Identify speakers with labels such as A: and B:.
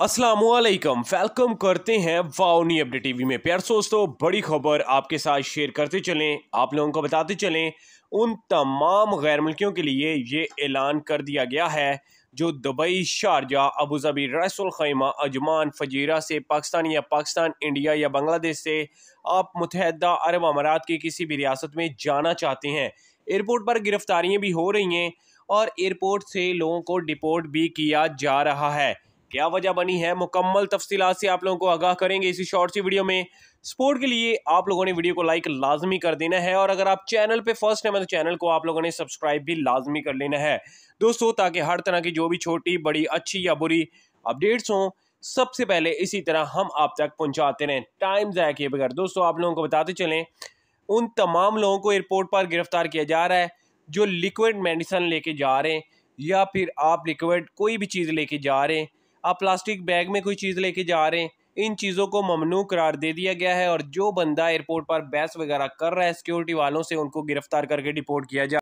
A: Aslam welcome करते हैं वाउनी update TV में प्यार दोस्तों बड़ी खबर आपके साथ शेयर करते चलें आप लोगों को बताते चलें उन तमाम गैर मुल्कियों के लिए ये ऐलान कर दिया गया है जो दुबई शारजा अबूजबी रसूल खैमा अजमान फजीरा से पाकिस्तान या पाकिस्तान इंडिया या बांग्लादेश से आप मुतहदा अरब अमारात की किसी भी रियासत में जाना चाहते हैं एयरपोर्ट पर गिरफ्तारियाँ भी हो रही हैं और एयरपोर्ट से लोगों को डिपोर्ट भी किया जा रहा है क्या वजह बनी है मुकम्मल तफसीलात से आप लोगों को आगाह करेंगे इसी शॉर्ट सी वीडियो में सपोर्ट के लिए आप लोगों ने वीडियो को लाइक लाजमी कर देना है और अगर आप चैनल पे फर्स्ट टाइम है तो चैनल को आप लोगों ने सब्सक्राइब भी लाजमी कर लेना है दोस्तों ताकि हर तरह की जो भी छोटी बड़ी अच्छी या बुरी अपडेट्स हों सबसे पहले इसी तरह हम आप तक पहुँचाते रहें टाइम ज़ाया किए बगैर दोस्तों आप लोगों को बताते चलें उन तमाम लोगों को एयरपोर्ट पर गिरफ्तार किया जा रहा है जो लिक्विड मेडिसन लेके जा रहे हैं या फिर आप लिक्विड कोई भी चीज़ लेके जा रहे हैं आप प्लास्टिक बैग में कोई चीज़ लेके जा रहे हैं इन चीज़ों को ममनू करार दे दिया गया है और जो बंदा एयरपोर्ट पर बैस वगैरह कर रहा है सिक्योरिटी वालों से उनको गिरफ्तार करके डिपोर्ट किया जा